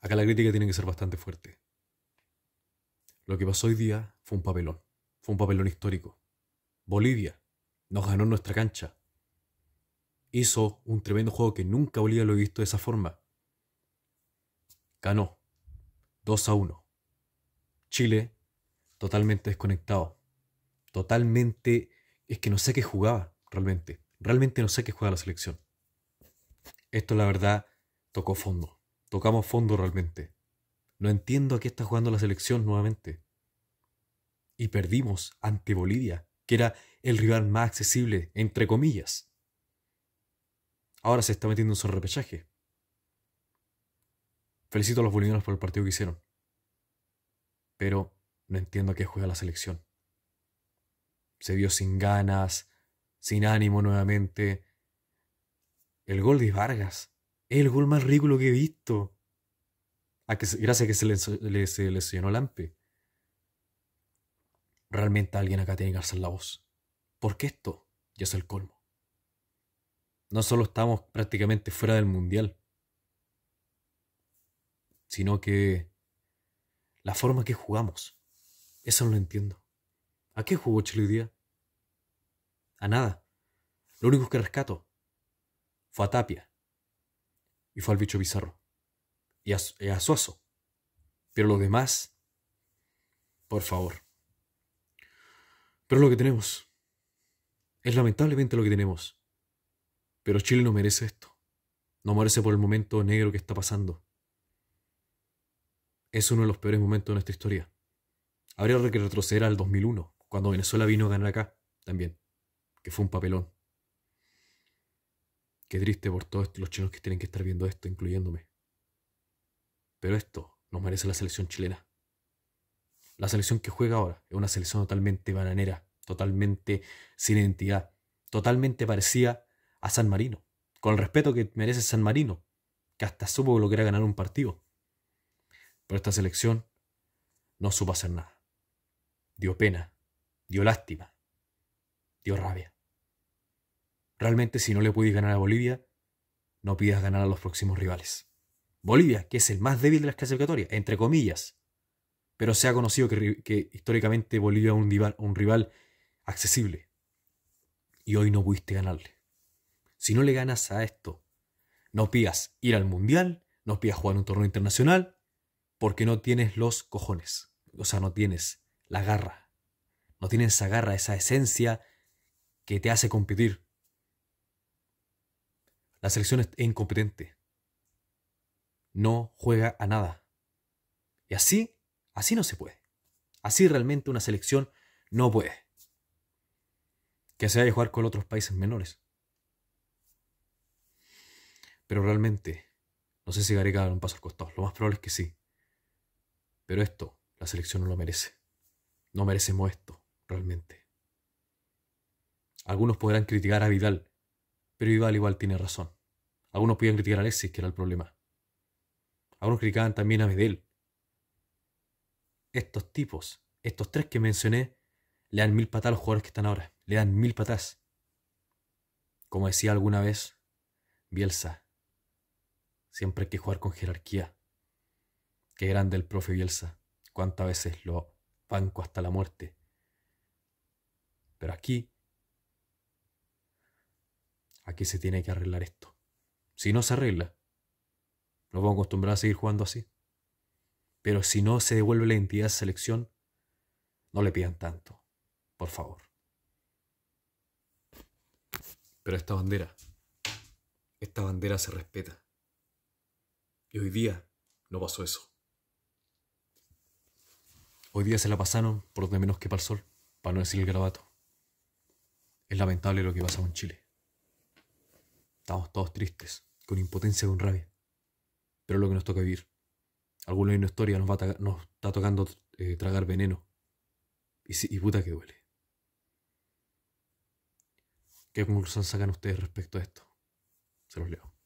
Acá la crítica tiene que ser bastante fuerte. Lo que pasó hoy día fue un papelón, fue un papelón histórico. Bolivia nos ganó nuestra cancha. Hizo un tremendo juego que nunca Bolivia lo he visto de esa forma. Ganó 2 a 1. Chile totalmente desconectado. Totalmente... Es que no sé qué jugaba realmente. Realmente no sé qué juega la selección. Esto la verdad tocó fondo. Tocamos fondo realmente. No entiendo a qué está jugando la selección nuevamente. Y perdimos ante Bolivia, que era el rival más accesible, entre comillas. Ahora se está metiendo en su Felicito a los bolivianos por el partido que hicieron. Pero no entiendo a qué juega la selección. Se vio sin ganas, sin ánimo nuevamente. El gol de Vargas es el gol más ridículo que he visto. A gracias a que se le, le se lesionó Lampe. Realmente alguien acá tiene que hacer la voz. Porque esto ya es el colmo. No solo estamos prácticamente fuera del mundial, sino que la forma que jugamos. Eso no lo entiendo. ¿A qué jugó Chile día? A nada. Lo único que rescato fue a Tapia, y fue al bicho bizarro, y a, Suazo. Pero los demás, por favor. Pero lo que tenemos es lamentablemente lo que tenemos. Pero Chile no merece esto. No merece por el momento negro que está pasando. Es uno de los peores momentos de nuestra historia. Habría que retroceder al 2001, cuando Venezuela vino a ganar acá también, que fue un papelón. Qué triste por todos los chinos que tienen que estar viendo esto, incluyéndome. Pero esto no merece la selección chilena. La selección que juega ahora es una selección totalmente bananera, totalmente sin identidad, totalmente parecida a San Marino, con el respeto que merece San Marino, que hasta supo lo que era ganar un partido. Pero esta selección no supo hacer nada. Dio pena, dio lástima, dio rabia. Realmente si no le pudiste ganar a Bolivia, no pidas ganar a los próximos rivales. Bolivia, que es el más débil de las clasificatorias, entre comillas, pero se ha conocido que, históricamente Bolivia es un, un rival accesible. Y hoy no pudiste ganarle. Si no le ganas a esto, no pidas ir al mundial, no pidas jugar un torneo internacional, porque no tienes los cojones. O sea, no tienes la garra. No tienes esa garra, esa esencia que te hace competir. La selección es incompetente. No juega a nada. Y así, así no se puede. Así realmente una selección no puede. Que se vaya a jugar con otros países menores. Pero realmente, no sé si Gareca dar un paso al costado. Lo más probable es que sí. Pero esto, la selección no lo merece. No merecemos esto, realmente. Algunos podrán criticar a Vidal pero Vidal igual tiene razón. Algunos podían criticar a Alexis, que era el problema. Algunos criticaban también a Medel. Estos tipos, estos tres que mencioné, le dan mil patas a los jugadores que están ahora. Le dan mil patas. Como decía alguna vez Bielsa, siempre hay que jugar con jerarquía. Qué grande el profe Bielsa. Cuántas veces lo banco hasta la muerte. Pero aquí Aquí se tiene que arreglar esto. Si no se arregla, nos vamos a acostumbrar a seguir jugando así. Pero si no se devuelve la identidad de selección, no le pidan tanto, por favor. Pero esta bandera, esta bandera se respeta. Y hoy día no pasó eso. Hoy día se la pasaron por donde menos que para el sol, para no decir el grabato. Es lamentable lo que pasa con Chile. Estamos todos tristes, con impotencia, con rabia. Pero es lo que nos toca vivir. Alguna una historia nos, va nos está tocando eh, tragar veneno. Y, y puta que duele. ¿Qué conclusión sacan ustedes respecto a esto? Se los leo.